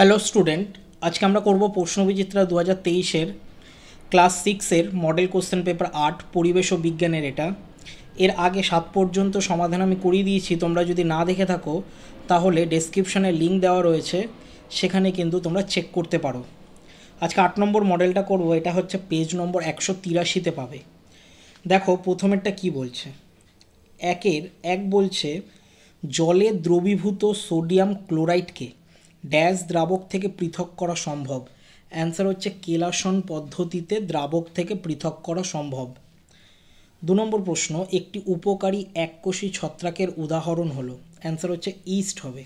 hello student আজকে আমরা করব প্রশ্নবিচিত্রা দু হাজার তেইশের ক্লাস সিক্সের মডেল কোশ্চেন পেপার আট পরিবেশ ও বিজ্ঞানের এটা এর আগে সাত পর্যন্ত সমাধান আমি করিয়ে দিয়েছি তোমরা যদি না দেখে থাকো তাহলে ডেসক্রিপশানে লিঙ্ক দেওয়া রয়েছে সেখানে কিন্তু তোমরা চেক করতে পারো আজকে আট নম্বর মডেলটা করবো এটা হচ্ছে পেজ নম্বর একশো তিরাশিতে পাবে দেখো প্রথমেরটা কি বলছে একের এক বলছে জলে দ্রবীভূত সোডিয়াম ক্লোরাইডকে ড্যাশ দ্রাবক থেকে পৃথক করা সম্ভব অ্যান্সার হচ্ছে কেলাসন পদ্ধতিতে দ্রাবক থেকে পৃথক করা সম্ভব দু নম্বর প্রশ্ন একটি উপকারী এককোষী ছত্রাকের উদাহরণ হলো অ্যান্সার হচ্ছে ইস্ট হবে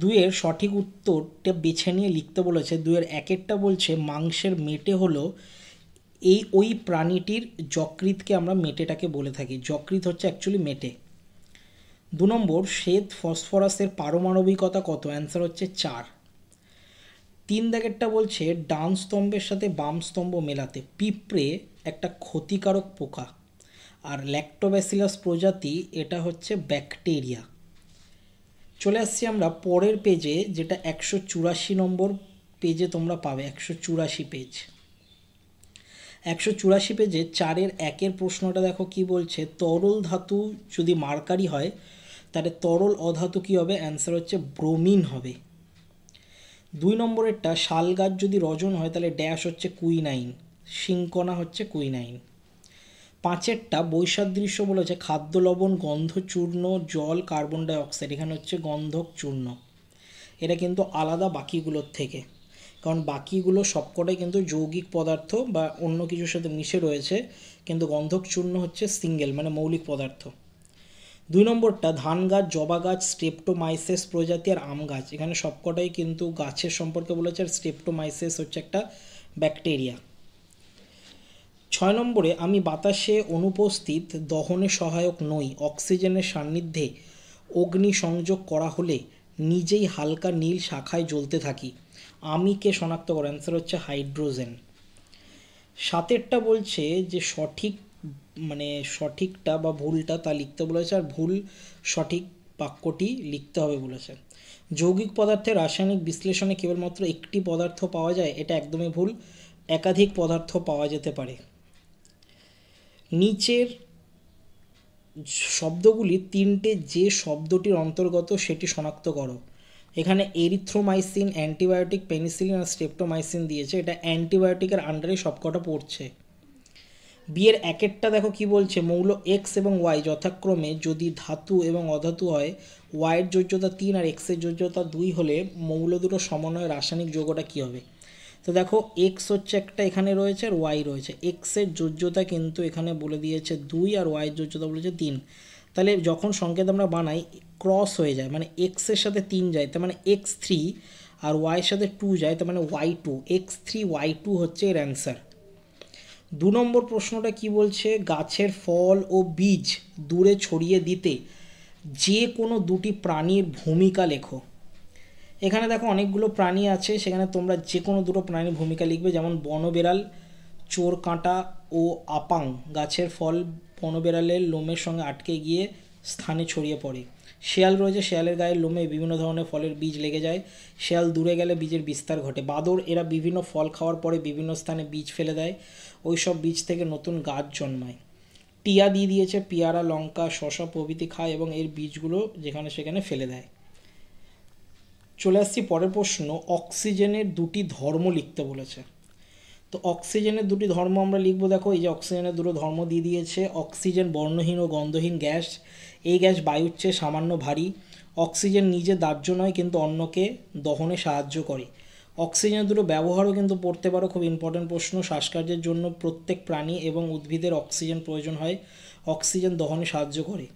দুয়ের সঠিক উত্তরটা বেছে নিয়ে লিখতে বলেছে দুয়ের একেরটা বলছে মাংসের মেটে হলো এই ওই প্রাণীটির যকৃতকে আমরা মেটেটাকে বলে থাকি যকৃত হচ্ছে অ্যাকচুয়ালি মেটে দু নম্বর শ্বেত ফসফরাসের পারমাণবিকতা কত অ্যান্সার হচ্ছে চার তিন দাগেরটা বলছে ডান স্তম্ভের সাথে বাম স্তম্ভ মেলাতে পিঁপড়ে একটা ক্ষতিকারক পোকা আর ল্যাক্টোব্যাসিলাস প্রজাতি এটা হচ্ছে ব্যাকটেরিয়া চলে আসছি আমরা পরের পেজে যেটা একশো চুরাশি নম্বর পেজে তোমরা পাবে একশো চুরাশি পেজ একশো চুরাশি পেজে চারের একের প্রশ্নটা দেখো কি বলছে তরল ধাতু যদি মার্কারি হয় তাহলে তরল অধাতু কী হবে অ্যান্সার হচ্ছে ব্রোমিন হবে দুই নম্বরেরটা শাল গাছ যদি রজন হয় তাহলে ড্যাশ হচ্ছে কুইনাইন শিঙ্কনা হচ্ছে কুইনাইন পাঁচেরটা বৈসাদৃশ্য বলেছে খাদ্য লবণ গন্ধ চূর্ণ জল কার্বন ডাইঅক্সাইড এখানে হচ্ছে গন্ধক চূর্ণ এটা কিন্তু আলাদা বাকিগুলোর থেকে কারণ বাকিগুলো সবকটাই কিন্তু যৌগিক পদার্থ বা অন্য কিছুর সাথে মিশে রয়েছে কিন্তু গন্ধক চূর্ণ হচ্ছে সিঙ্গেল মানে মৌলিক পদার্থ দুই নম্বরটা ধান গাছ জবা গাছ স্টেপটোমাইসেস প্রজাতি আর আম গাছ এখানে সবকটাই কিন্তু গাছের সম্পর্কে বলেছে আর স্টেপটোমাইসেস হচ্ছে একটা ব্যাকটেরিয়া ছয় নম্বরে আমি বাতাসে অনুপস্থিত দহনে সহায়ক নই অক্সিজেনের সান্নিধ্যে অগ্নি সংযোগ করা হলে নিজেই হালকা নীল শাখায় জ্বলতে থাকি আমি কে শনাক্ত করে অ্যান্সার হচ্ছে হাইড্রোজেন সাতেরটা বলছে যে সঠিক মানে সঠিকটা বা ভুলটা তা লিখতে বলেছে আর ভুল সঠিক বাক্যটি লিখতে হবে বলেছে যৌগিক পদার্থের রাসায়নিক বিশ্লেষণে কেবলমাত্র একটি পদার্থ পাওয়া যায় এটা একদমই ভুল একাধিক পদার্থ পাওয়া যেতে পারে নিচের শব্দগুলি তিনটে যে শব্দটির অন্তর্গত সেটি শনাক্ত করো এখানে এরিথ্রোমাইসিন অ্যান্টিবায়োটিক পেনিসিলিন আর স্টেপটোমাইসিন দিয়েছে এটা অ্যান্টিবায়োটিকের আন্ডারে সবকটা পড়ছে বিয়ের একেরটা দেখো কি বলছে মৌল এক্স এবং ওয়াই যথাক্রমে যদি ধাতু এবং অধাতু হয় ওয়াইয়ের যোজ্যতা তিন আর এক্সের যোজ্যতা দুই হলে মৌল দুটো সমন্বয় রাসায়নিক যৌগটা কী হবে তো দেখো এক্স হচ্ছে একটা এখানে রয়েছে আর ওয়াই রয়েছে এক্সের যোজ্যতা কিন্তু এখানে বলে দিয়েছে দুই আর ওয়াইয়ের যোজ্যতা বলেছে তিন তাহলে যখন সংকেত আমরা বানাই ক্রস হয়ে যায় মানে এক্সের সাথে তিন যায় তার মানে এক্স থ্রি আর ওয়াইয়ের সাথে টু যায় তার মানে Y two X three Y two হচ্ছে এর অ্যান্সার দু নম্বর প্রশ্নটা কি বলছে গাছের ফল ও বীজ দূরে ছড়িয়ে দিতে যে কোনো দুটি প্রাণীর ভূমিকা লেখো এখানে দেখো অনেকগুলো প্রাণী আছে সেখানে তোমরা যে কোনো দুটো প্রাণীর ভূমিকা লিখবে যেমন বনবেড়াল চোর কাঁটা ও আপাং গাছের ফল বনবেড়ালের লোমের সঙ্গে আটকে গিয়ে স্থানে ছড়িয়ে পড়ে শেয়াল রয়েছে শেয়ালের গায়ে লোমে বিভিন্ন ধরনের ফলের বীজ লেগে যায় শেয়াল দূরে গেলে বীজের বিস্তার ঘটে বাদর এরা বিভিন্ন ফল খাওয়ার পরে বিভিন্ন স্থানে বীজ ফেলে দেয় ওই সব বীজ থেকে নতুন গাছ জন্মায় টিয়া দিয়ে দিয়েছে পেয়ারা লঙ্কা শশা প্রভৃতি খায় এবং এর বীজগুলো যেখানে সেখানে ফেলে দেয় চলে আসছি পরের প্রশ্ন অক্সিজেনের দুটি ধর্ম লিখতে বলেছে তো অক্সিজেনের দুটি ধর্ম আমরা লিখব দেখো এই যে অক্সিজেনের দুটো ধর্ম দিয়ে দিয়েছে অক্সিজেন বর্ণহীন ও গন্ধহীন গ্যাস এই গ্যাস বায়ুর চেয়ে সামান্য ভারী অক্সিজেন নিজে দাহ্য নয় কিন্তু অন্যকে দহনে সাহায্য করে অক্সিজেন দুটো ব্যবহারও কিন্তু পড়তে পারো খুব ইম্পর্ট্যান্ট প্রশ্ন শ্বাসকার্যের জন্য প্রত্যেক প্রাণী এবং উদ্ভিদের অক্সিজেন প্রয়োজন হয় অক্সিজেন দহনে সাহায্য করে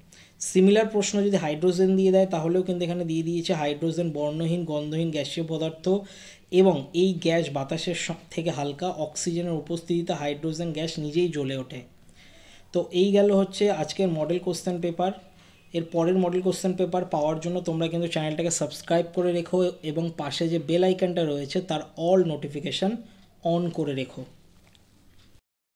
সিমিলার প্রশ্ন যদি হাইড্রোজেন দিয়ে দেয় তাহলেও কিন্তু এখানে দিয়ে দিয়েছে হাইড্রোজেন বর্ণহীন গন্ধহীন গ্যাসীয় পদার্থ এবং এই গ্যাস বাতাসের থেকে হালকা অক্সিজেনের উপস্থিতিতে হাইড্রোজেন গ্যাস নিজেই জ্বলে ওঠে তো এই গেল হচ্ছে আজকের মডেল কোশ্চেন পেপার এর পরের মডেল কোশ্চেন পেপার পাওয়ার জন্য তোমরা কিন্তু চ্যানেলটাকে সাবস্ক্রাইব করে রেখো এবং পাশে যে বেল আইকনটা রয়েছে তার অল নোটিফিকেশান অন করে রেখো